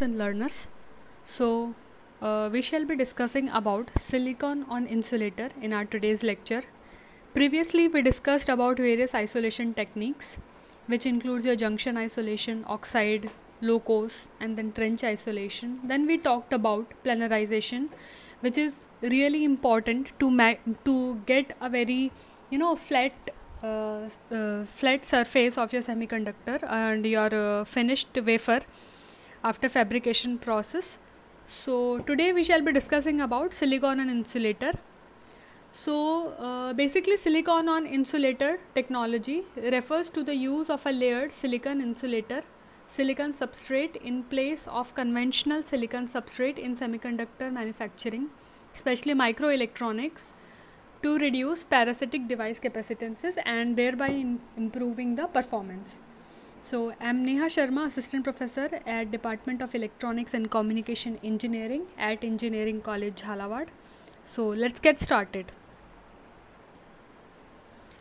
and learners so uh, we shall be discussing about silicon on insulator in our today's lecture previously we discussed about various isolation techniques which includes your junction isolation oxide low and then trench isolation then we talked about planarization which is really important to to get a very you know flat uh, uh, flat surface of your semiconductor and your uh, finished wafer after fabrication process. So today we shall be discussing about silicon on insulator. So uh, basically silicon on insulator technology refers to the use of a layered silicon insulator silicon substrate in place of conventional silicon substrate in semiconductor manufacturing especially microelectronics to reduce parasitic device capacitances and thereby improving the performance. So I'm Neha Sharma, Assistant Professor at Department of Electronics and Communication Engineering at Engineering College Jhalawad. So let's get started.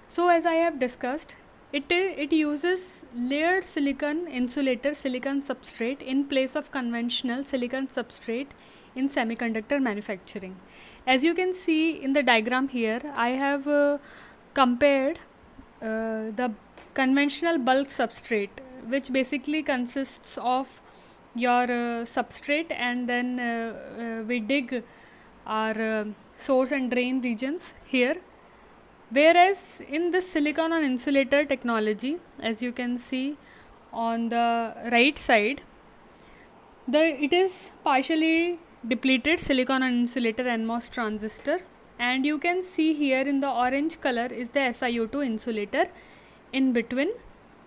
So as I have discussed, it, it uses layered silicon insulator silicon substrate in place of conventional silicon substrate in semiconductor manufacturing. As you can see in the diagram here, I have uh, compared uh, the conventional bulk substrate which basically consists of your uh, substrate and then uh, uh, we dig our uh, source and drain regions here whereas in this silicon on insulator technology as you can see on the right side the it is partially depleted silicon on insulator NMOS transistor and you can see here in the orange color is the SiO2 insulator in between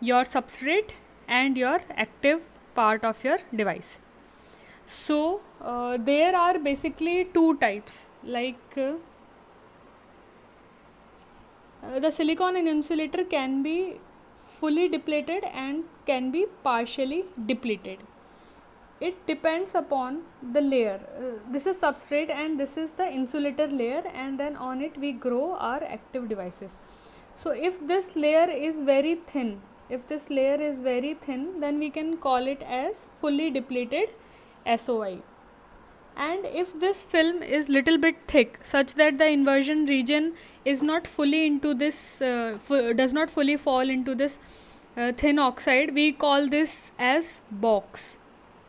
your substrate and your active part of your device. So uh, there are basically two types like uh, uh the silicon in insulator can be fully depleted and can be partially depleted. It depends upon the layer. Uh, this is substrate and this is the insulator layer and then on it we grow our active devices. So if this layer is very thin, if this layer is very thin, then we can call it as fully depleted SOI. And if this film is little bit thick, such that the inversion region is not fully into this, uh, does not fully fall into this uh, thin oxide, we call this as box,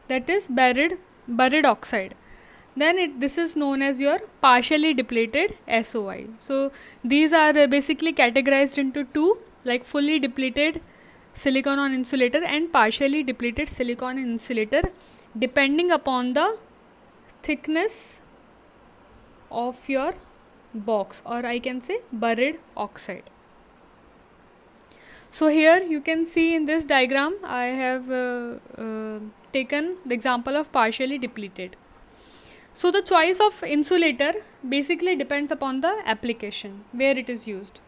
that is buried buried oxide then it, this is known as your partially depleted SOI. So these are uh, basically categorized into two like fully depleted silicon on insulator and partially depleted silicon insulator depending upon the thickness of your box or I can say buried oxide. So here you can see in this diagram I have uh, uh, taken the example of partially depleted. So the choice of insulator basically depends upon the application where it is used.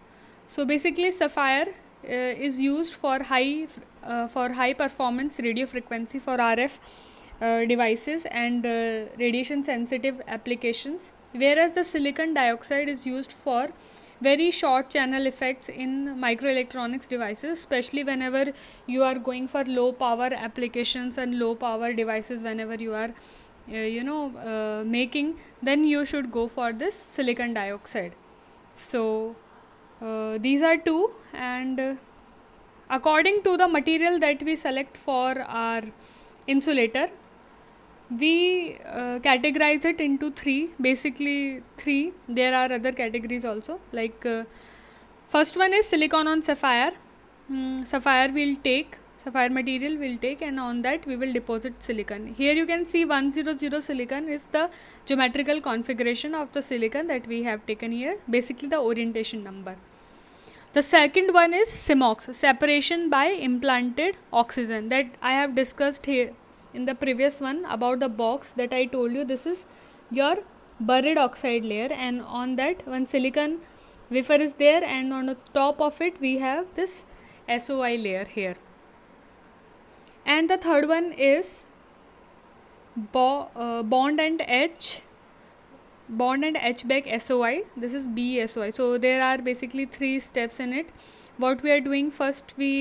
So basically sapphire uh, is used for high uh, for high performance radio frequency for RF uh, devices and uh, radiation sensitive applications whereas the silicon dioxide is used for very short channel effects in microelectronics devices especially whenever you are going for low power applications and low power devices whenever you are uh, you know uh, making then you should go for this silicon dioxide so uh, these are two and according to the material that we select for our insulator we uh, categorize it into three basically three there are other categories also like uh, first one is silicon on sapphire mm, sapphire we'll take sapphire material will take and on that we will deposit silicon here you can see 100 silicon is the geometrical configuration of the silicon that we have taken here basically the orientation number the second one is simox separation by implanted oxygen that i have discussed here in the previous one about the box that i told you this is your buried oxide layer and on that one silicon wafer is there and on the top of it we have this SOI layer here and the third one is bo uh, bond and H bond and H back SOI this is B SOI. so there are basically three steps in it what we are doing first we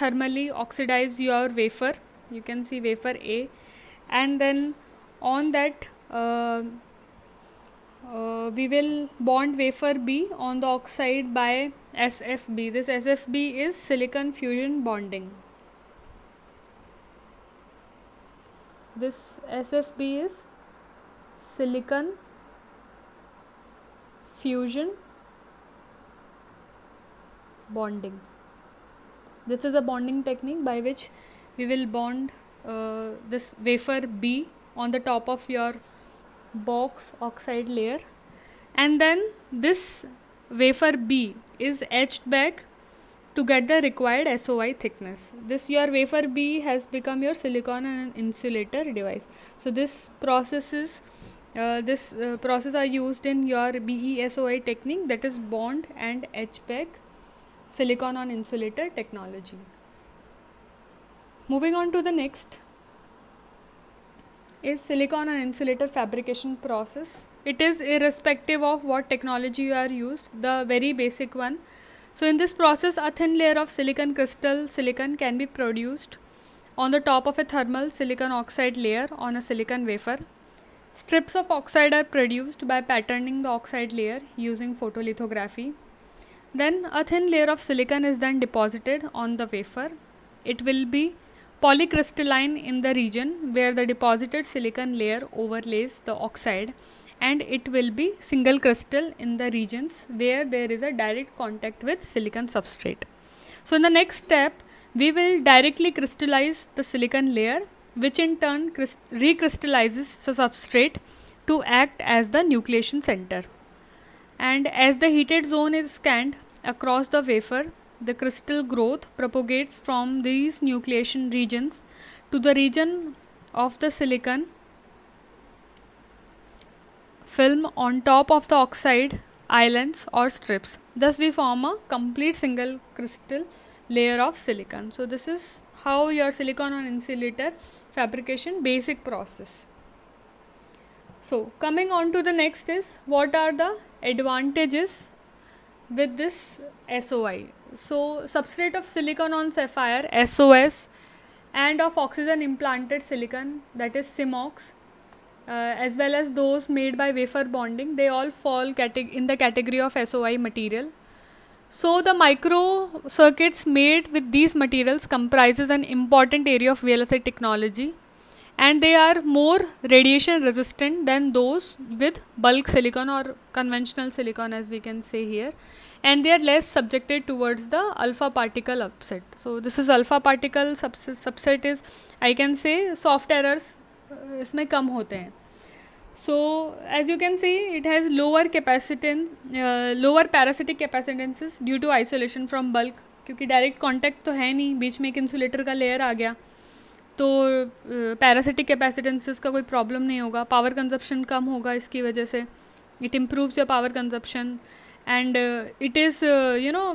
thermally oxidize your wafer you can see wafer A and then on that uh, uh, we will bond wafer B on the oxide by SFB this SFB is silicon fusion bonding this SFB is silicon fusion bonding this is a bonding technique by which we will bond uh, this wafer B on the top of your box oxide layer and then this wafer B is etched back to get the required SOI thickness. This your wafer B has become your silicon and insulator device. So this processes uh, this uh, process are used in your BESOI technique that is bond and HPEG silicon on insulator technology. Moving on to the next is silicon on insulator fabrication process. It is irrespective of what technology you are used, the very basic one so in this process a thin layer of silicon crystal silicon can be produced on the top of a thermal silicon oxide layer on a silicon wafer. Strips of oxide are produced by patterning the oxide layer using photolithography. Then a thin layer of silicon is then deposited on the wafer. It will be polycrystalline in the region where the deposited silicon layer overlays the oxide and it will be single crystal in the regions where there is a direct contact with silicon substrate. So in the next step we will directly crystallize the silicon layer which in turn recrystallizes the substrate to act as the nucleation center. And as the heated zone is scanned across the wafer, the crystal growth propagates from these nucleation regions to the region of the silicon film on top of the oxide islands or strips. Thus we form a complete single crystal layer of silicon. So this is how your silicon on insulator fabrication basic process. So coming on to the next is what are the advantages with this SOI. So substrate of silicon on sapphire SOS and of oxygen implanted silicon that is SIMOX uh, as well as those made by wafer bonding, they all fall in the category of SOI material. So the micro circuits made with these materials comprises an important area of VLSI technology and they are more radiation resistant than those with bulk silicon or conventional silicon as we can say here and they are less subjected towards the alpha particle upset. So this is alpha particle subset, subset is I can say soft errors इसमें कम होते हैं so as you can see it has lower capacitance lower parasitic capacitances due to isolation from bulk क्योंकि direct contact तो है नहीं बीच में एक इंसुलेटर का लेयर आ गया तो पैरासिटिक कैपेसिटेंसिस का कोई प्रॉब्लम नहीं होगा पावर कंजप्शन कम होगा इसकी वजह से it improves your power consumption and it is you know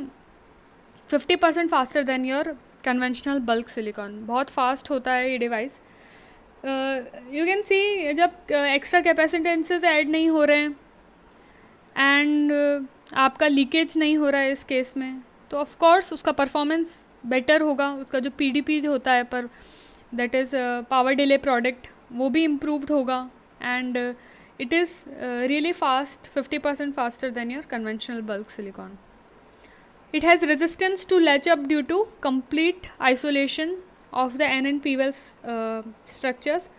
fifty percent faster than your conventional bulk silicon बहुत फास्ट होता है ये डिवाइस यू कैन सी जब एक्स्ट्रा कैपेसिटेंसेज ऐड नहीं हो रहे हैं एंड uh, आपका लीकेज नहीं हो रहा है इस केस में तो ऑफ कोर्स उसका परफॉर्मेंस बेटर होगा उसका जो पीडीपी जो होता है पर that is power delay product वो भी इम्प्रूव्ड होगा and it is really fast fifty percent faster than your conventional bulk silicon it has resistance to latch up due to complete isolation of the n and p well uh, structures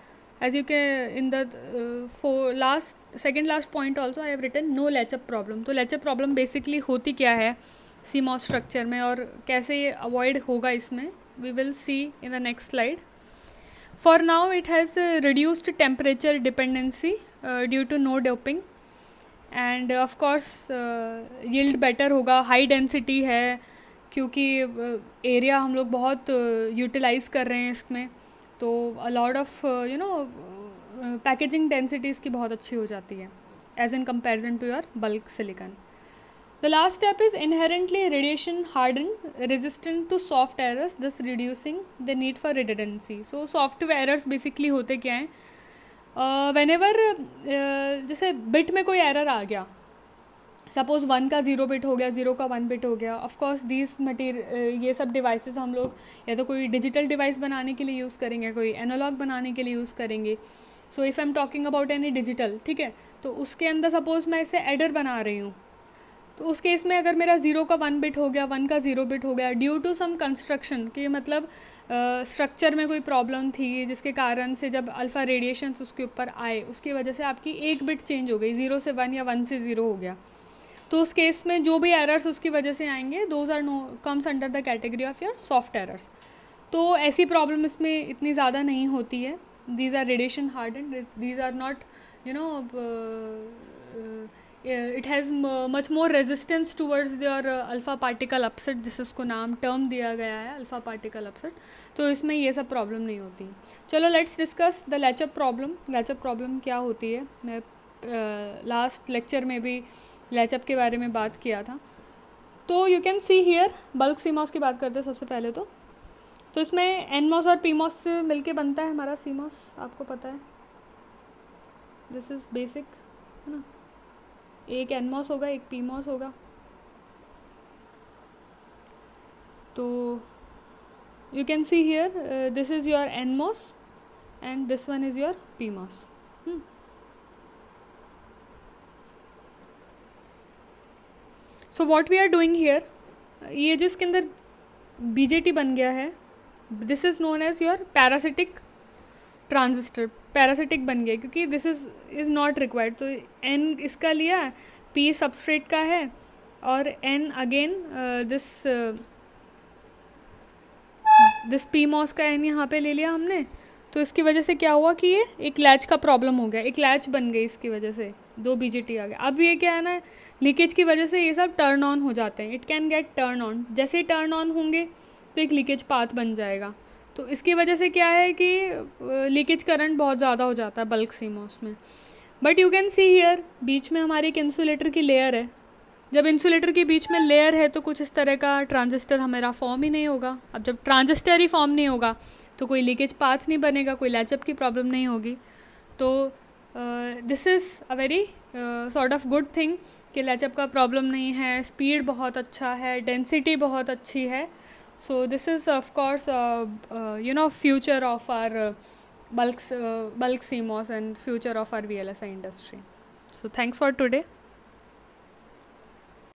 as you can in the uh, for last second last point also I have written no latch up problem तो latch up problem basically hoti kya hai CMOS structure mein aur kaise ye avoid hoga isme we will see in the next slide for now it has reduced temperature dependency uh, due to no doping and of course uh, yield better hoga high density hai क्योंकि area हम लोग बहुत utilise कर रहे हैं इसमें तो a lot of you know packaging densities की बहुत अच्छी हो जाती है as in comparison to your bulk silicon the last step is inherently radiation hard and resistant to soft errors this reducing the need for redundancy so soft errors basically होते क्या हैं when ever जैसे bit में कोई error आ गया suppose one का zero bit हो गया ज़ीरो का वन बिट हो गया ऑफ कोर्स दीज मटीरियल ये सब डिवाइसेस हम लोग या तो कोई डिजिटल डिवाइस बनाने के लिए यूज़ करेंगे कोई एनालॉग बनाने के लिए यूज़ करेंगे so if I am talking about any digital ठीक है तो उसके अंदर सपोज़ मैं इसे एडर बना रही हूँ तो उस केस में अगर मेरा ज़ीरो का वन बिट हो गया वन का ज़ीरो बिट हो गया ड्यू टू सम कंस्ट्रक्शन कि मतलब स्ट्रक्चर uh, में कोई प्रॉब्लम थी जिसके कारण से जब अल्फ़ा रेडिएशंस उसके ऊपर आए उसकी वजह से आपकी एक बिट चेंज हो गई ज़ीरो से वन या वन से ज़ीरो हो गया तो उस केस में जो भी एरर्स उसकी वजह से आएंगे those are no comes under the category of your soft errors तो ऐसी प्रॉब्लम इसमें इतनी ज़्यादा नहीं होती है these are radiation hard and these are not you know it has much more resistance towards your alpha particle upset जिस इसको नाम टर्म दिया गया है अल्फ़ा पार्टिकल अपसेट तो इसमें ये सब प्रॉब्लम नहीं होती चलो let's discuss the latchup problem latchup problem क्या होती है मैं लास्ट uh, लेक्चर में भी uh, लेचअप के बारे में बात किया था तो you can see here bulk CMOS की बात करते हैं सबसे पहले तो तो इसमें एन मॉस और पी मॉस से मिल के बनता है हमारा सी मॉस आपको पता है दिस इज़ बेसिक है ना एक एन मॉस होगा एक पी मॉस होगा तो you can see here this is your NMOS and this one is your PMOS so what we are doing here ये जो इसके अंदर बीजेटी बन गया है this is known as your parasitic transistor parasitic बन गया क्योंकि this is is not required तो एन इसका लिया पी सबस्ट्रेट का है और N again this this PMOS का एन यहाँ पे ले लिया हमने तो इसकी वजह से क्या हुआ कि ये एक लैच का प्रॉब्लम हो गया एक लैच बन गई इसकी वजह से दो बीजेटी आ गया अब ये क्या है ना लीकेज की वजह से ये सब टर्न ऑन हो जाते हैं it can get turn on जैसे टर्न ऑन होंगे तो एक लीकेज पाथ बन जाएगा तो इसकी वजह से क्या है कि लीकेज करंट बहुत ज़्यादा हो जाता है बल्क सीमोस में but you can see here बीच में हमारे एक इंसुलेटर की लेयर है जब इंसुलेटर के बीच में लेयर है तो कुछ इस तरह का ट्रांजिस्टर हमारा फॉर्म ही नहीं होगा अब जब ट्रांजिस्टर ही फॉर्म नहीं होगा तो कोई लीकेज पाथ नहीं बनेगा कोई लैचअप की प्रॉब्लम नहीं होगी तो this is a very sort of good thing कि लैचअप का प्रॉब्लम नहीं है स्पीड बहुत अच्छा है डेंसिटी बहुत अच्छी है so this is of course you know future of our bulk CMOS and future of our V L S I industry so thanks for today